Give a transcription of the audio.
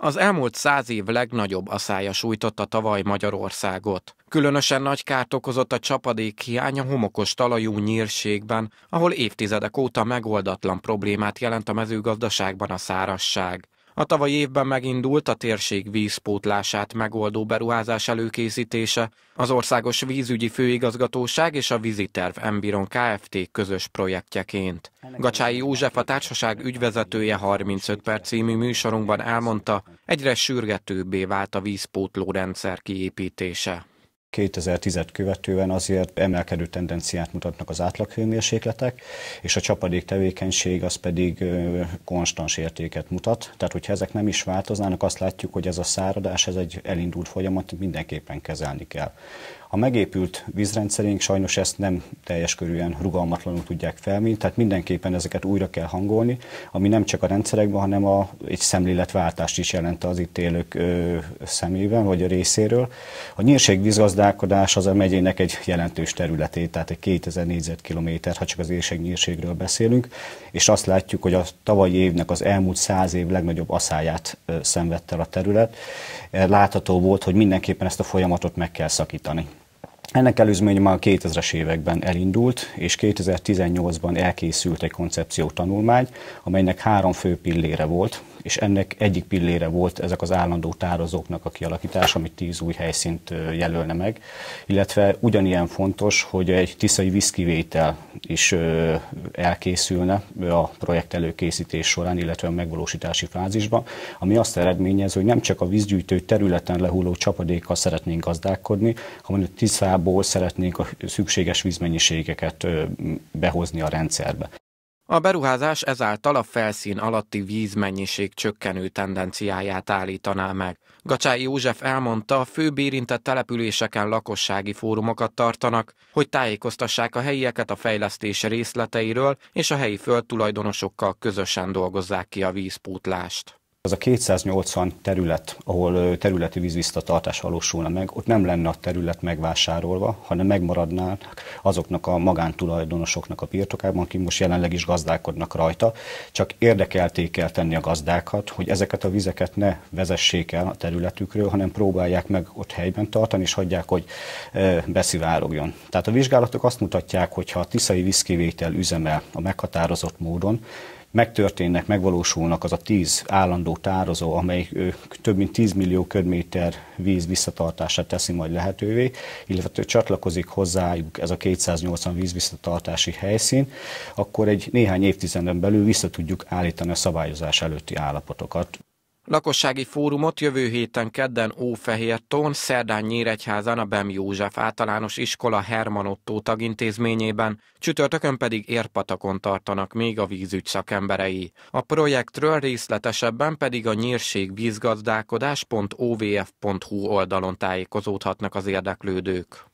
Az elmúlt száz év legnagyobb aszája sújtotta tavaly Magyarországot. Különösen nagy kárt okozott a csapadék hiánya homokos talajú nyírségben, ahol évtizedek óta megoldatlan problémát jelent a mezőgazdaságban a szárasság. A tavaly évben megindult a térség vízpótlását megoldó beruházás előkészítése, az Országos Vízügyi Főigazgatóság és a Víziterv Embiron Kft. közös projektjeként. Gacsái József a társaság ügyvezetője 35 perc című műsorunkban elmondta, egyre sürgetőbbé vált a vízpótló rendszer kiépítése. 2010-et követően azért emelkedő tendenciát mutatnak az átlaghőmérsékletek, és a csapadék tevékenység az pedig konstans értéket mutat. Tehát, hogyha ezek nem is változnának, azt látjuk, hogy ez a száradás, ez egy elindult folyamat, mindenképpen kezelni kell. A megépült vízrendszerénk sajnos ezt nem teljes körűen rugalmatlanul tudják felmérni, tehát mindenképpen ezeket újra kell hangolni, ami nem csak a rendszerekben, hanem a, egy szemléletváltást is jelent az itt élők ö, szemében, vagy a részéről. A nyírségvízgazdálkodás az a megyének egy jelentős területét, tehát egy 2000 négyzetkilométer, ha csak az érség nyírségről beszélünk, és azt látjuk, hogy a tavalyi évnek az elmúlt száz év legnagyobb aszáját szenvedte a terület. Látható volt, hogy mindenképpen ezt a folyamatot meg kell szakítani. Ennek előzménye már a 2000-es években elindult, és 2018-ban elkészült egy koncepció tanulmány, amelynek három fő pillére volt és ennek egyik pillére volt ezek az állandó tározóknak a kialakítása, amit tíz új helyszínt jelölne meg, illetve ugyanilyen fontos, hogy egy tiszai viszkivétel is elkészülne a projekt előkészítés során, illetve a megvalósítási fázisban, ami azt eredményez, hogy nem csak a vízgyűjtő területen lehulló csapadékkal szeretnénk gazdálkodni, hanem a tiszából szeretnénk a szükséges vízmennyiségeket behozni a rendszerbe. A beruházás ezáltal a felszín alatti vízmennyiség csökkenő tendenciáját állítaná meg. Gacsái József elmondta, a főbb érintett településeken lakossági fórumokat tartanak, hogy tájékoztassák a helyieket a fejlesztés részleteiről, és a helyi földtulajdonosokkal közösen dolgozzák ki a vízpótlást az a 280 terület, ahol területi vízvisszatartás valósulna meg, ott nem lenne a terület megvásárolva, hanem megmaradnának azoknak a magántulajdonosoknak a birtokában, akik most jelenleg is gazdálkodnak rajta, csak érdekelték kell tenni a gazdákat, hogy ezeket a vizeket ne vezessék el a területükről, hanem próbálják meg ott helyben tartani, és hagyják, hogy beszivárogjon. Tehát a vizsgálatok azt mutatják, hogy ha a tiszai vízkivétel üzemel a meghatározott módon, megtörténnek, megvalósulnak az a tíz állandó tározó, amely több mint 10 millió ködméter víz visszatartását teszi majd lehetővé, illetve csatlakozik hozzájuk ez a 280 víz visszatartási helyszín, akkor egy néhány évtizeden belül vissza tudjuk állítani a szabályozás előtti állapotokat. Lakossági fórumot jövő héten kedden Ófehértón, Szerdán Nyíregyházan a Bem József általános iskola Herman Otto tagintézményében, csütörtökön pedig Érpatakon tartanak még a vízügy szakemberei. A projektről részletesebben pedig a nyírségvízgazdálkodás.ovf.hu oldalon tájékozódhatnak az érdeklődők.